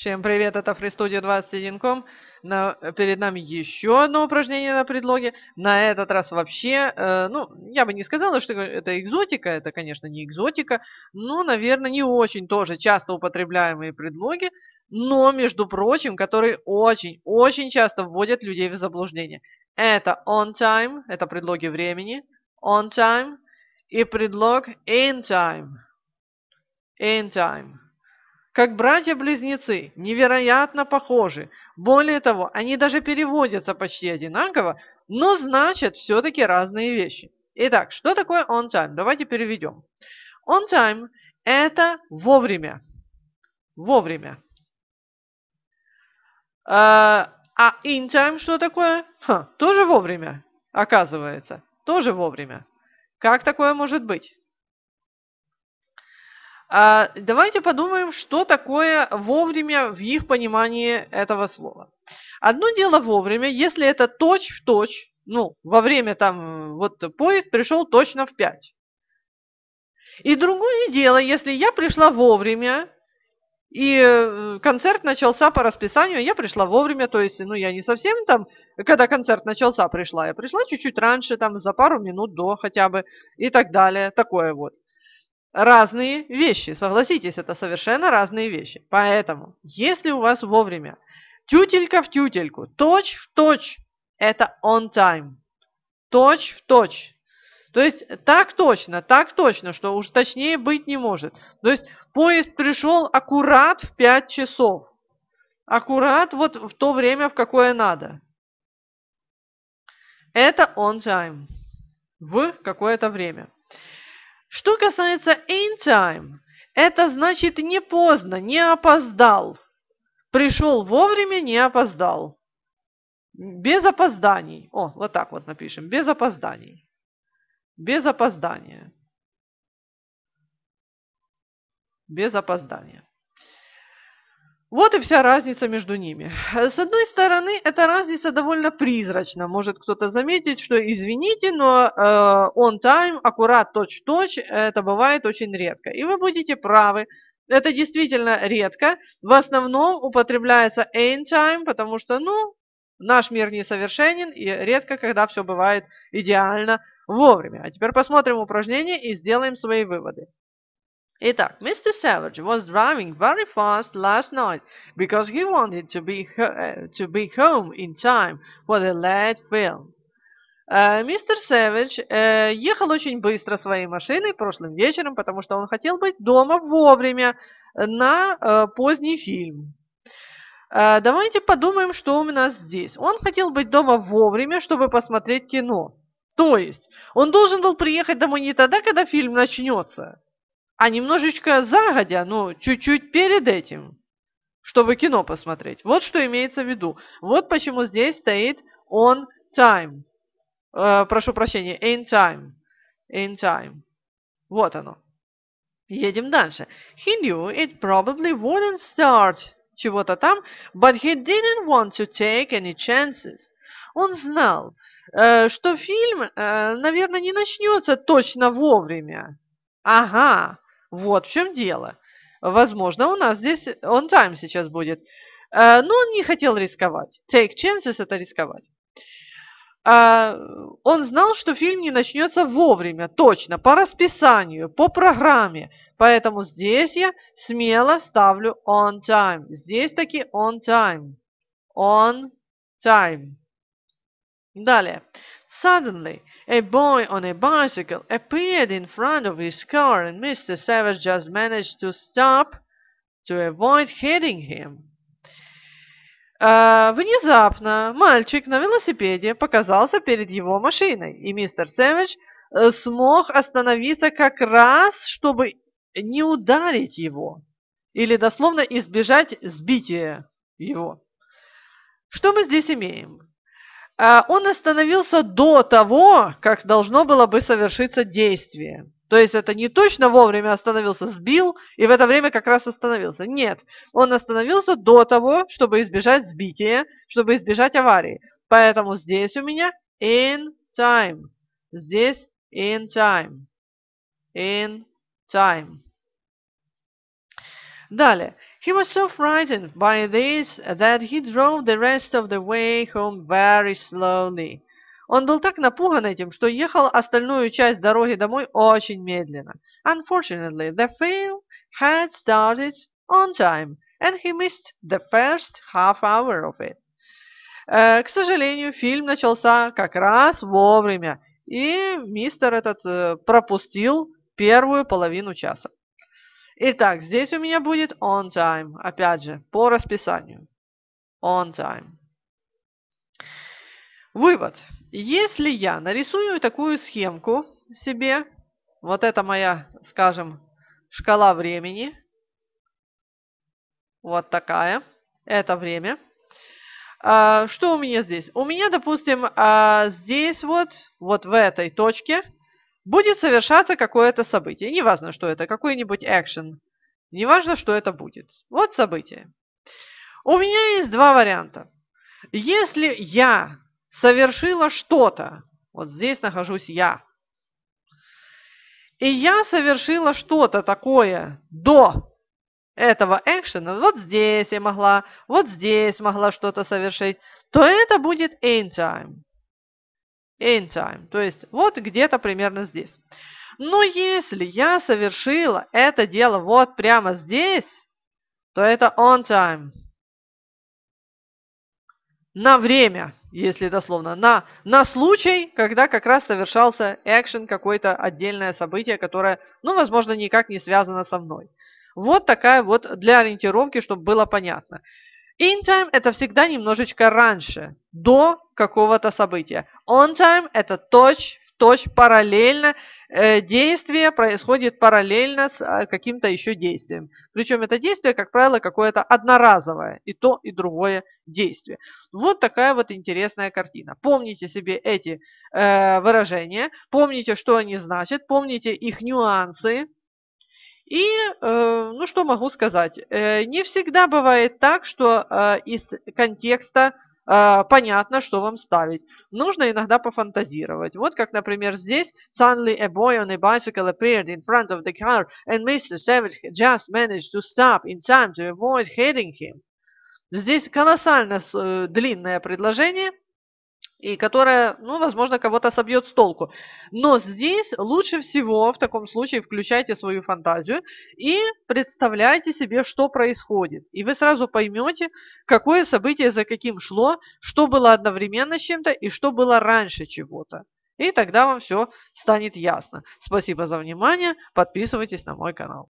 Всем привет, это FreeStudio 21.com. На, перед нами еще одно упражнение на предлоге. На этот раз вообще, э, ну, я бы не сказала, что это экзотика, это, конечно, не экзотика, но, наверное, не очень тоже часто употребляемые предлоги, но, между прочим, которые очень-очень часто вводят людей в заблуждение. Это on time, это предлоги времени, on time и предлог in time. In time как братья-близнецы, невероятно похожи. Более того, они даже переводятся почти одинаково, но значат все-таки разные вещи. Итак, что такое on time? Давайте переведем. On time – это вовремя. Вовремя. А, а in time что такое? Ха, тоже вовремя, оказывается. Тоже вовремя. Как такое может быть? А, давайте подумаем, что такое вовремя в их понимании этого слова. Одно дело вовремя, если это точь в точь, ну, во время там, вот поезд пришел точно в 5. И другое дело, если я пришла вовремя, и э, концерт начался по расписанию, я пришла вовремя, то есть, ну, я не совсем там, когда концерт начался, пришла, я пришла чуть-чуть раньше, там, за пару минут до хотя бы, и так далее, такое вот разные вещи. Согласитесь, это совершенно разные вещи. Поэтому, если у вас вовремя тютелька в тютельку, точь в точь, это on time. Точь в точь. То есть так точно, так точно, что уж точнее быть не может. То есть поезд пришел аккурат в 5 часов. Аккурат вот в то время, в какое надо. Это on time. В какое-то время. Что касается in time, это значит не поздно, не опоздал. Пришел вовремя, не опоздал. Без опозданий. О, вот так вот напишем. Без опозданий. Без опоздания. Без опоздания. Вот и вся разница между ними. С одной стороны, эта разница довольно призрачна. Может кто-то заметить, что извините, но э, on time, аккурат, точь-точь, это бывает очень редко. И вы будете правы. Это действительно редко. В основном употребляется in time, потому что, ну, наш мир несовершенен, и редко, когда все бывает идеально вовремя. А теперь посмотрим упражнение и сделаем свои выводы. Итак, мистер Savage was driving very fast last night because he wanted to be, э, to be home in time for the late film. Э, мистер Сэвидж э, ехал очень быстро своей машиной прошлым вечером, потому что он хотел быть дома вовремя на э, поздний фильм. Э, давайте подумаем, что у нас здесь. Он хотел быть дома вовремя, чтобы посмотреть кино. То есть, он должен был приехать домой не тогда, когда фильм начнется, а немножечко загодя, ну, чуть-чуть перед этим, чтобы кино посмотреть. Вот что имеется в виду. Вот почему здесь стоит on time. Э, прошу прощения, in time. In time. Вот оно. Едем дальше. He knew it probably wouldn't start чего-то там, but he didn't want to take any chances. Он знал, э, что фильм, э, наверное, не начнется точно вовремя. Ага, вот в чем дело. Возможно, у нас здесь on time сейчас будет. Э, но он не хотел рисковать. Take chances – это рисковать. А, он знал, что фильм не начнется вовремя, точно, по расписанию, по программе. Поэтому здесь я смело ставлю on time. Здесь таки on time. On time. Далее. Suddenly, a boy on a bicycle appeared in front of his car and Mr. Savage just managed to stop to avoid hitting him. Uh, внезапно мальчик на велосипеде показался перед его машиной, и мистер Сэвидж э, смог остановиться как раз, чтобы не ударить его, или дословно избежать сбития его. Что мы здесь имеем? А, он остановился до того, как должно было бы совершиться действие. То есть это не точно вовремя остановился, сбил, и в это время как раз остановился. Нет, он остановился до того, чтобы избежать сбития, чтобы избежать аварии. Поэтому здесь у меня in time. Здесь in time. In time. Далее. He was so frightened by this that he drove the rest of the way home very slowly. Он был так напуган этим, что ехал остальную часть дороги домой очень медленно. Unfortunately, the film had started on time, and he missed the first half hour of it. Э, к сожалению, фильм начался как раз вовремя, и мистер этот э, пропустил первую половину часа. Итак, здесь у меня будет on time. Опять же, по расписанию. On time. Вывод. Если я нарисую такую схемку себе, вот это моя, скажем, шкала времени, вот такая, это время. А, что у меня здесь? У меня, допустим, а, здесь вот, вот в этой точке будет совершаться какое-то событие. неважно, что это, какой-нибудь экшен. неважно, что это будет. Вот событие. У меня есть два варианта. Если я совершила что-то, вот здесь нахожусь я, и я совершила что-то такое до этого экшена, вот здесь я могла, вот здесь могла что-то совершить, то это будет end time. In time, То есть вот где-то примерно здесь. Но ну, если я совершила это дело вот прямо здесь, то это on time. На время, если дословно. На, на случай, когда как раз совершался action, какое-то отдельное событие, которое, ну, возможно, никак не связано со мной. Вот такая вот для ориентировки, чтобы было понятно. In time – это всегда немножечко раньше, до какого-то события. On time – это точь в точь параллельно. Э, действие происходит параллельно с э, каким-то еще действием. Причем это действие, как правило, какое-то одноразовое. И то, и другое действие. Вот такая вот интересная картина. Помните себе эти э, выражения. Помните, что они значат. Помните их нюансы. И э, что могу сказать. Э, не всегда бывает так, что э, из контекста э, понятно, что вам ставить. Нужно иногда пофантазировать. Вот как, например, здесь «Suddenly a boy on a bicycle appeared in front of the car, and Mr. Savage just managed to stop in time to avoid hitting him». Здесь колоссально длинное предложение, и которая, ну, возможно, кого-то собьет с толку. Но здесь лучше всего в таком случае включайте свою фантазию и представляйте себе, что происходит. И вы сразу поймете, какое событие за каким шло, что было одновременно с чем-то и что было раньше чего-то. И тогда вам все станет ясно. Спасибо за внимание. Подписывайтесь на мой канал.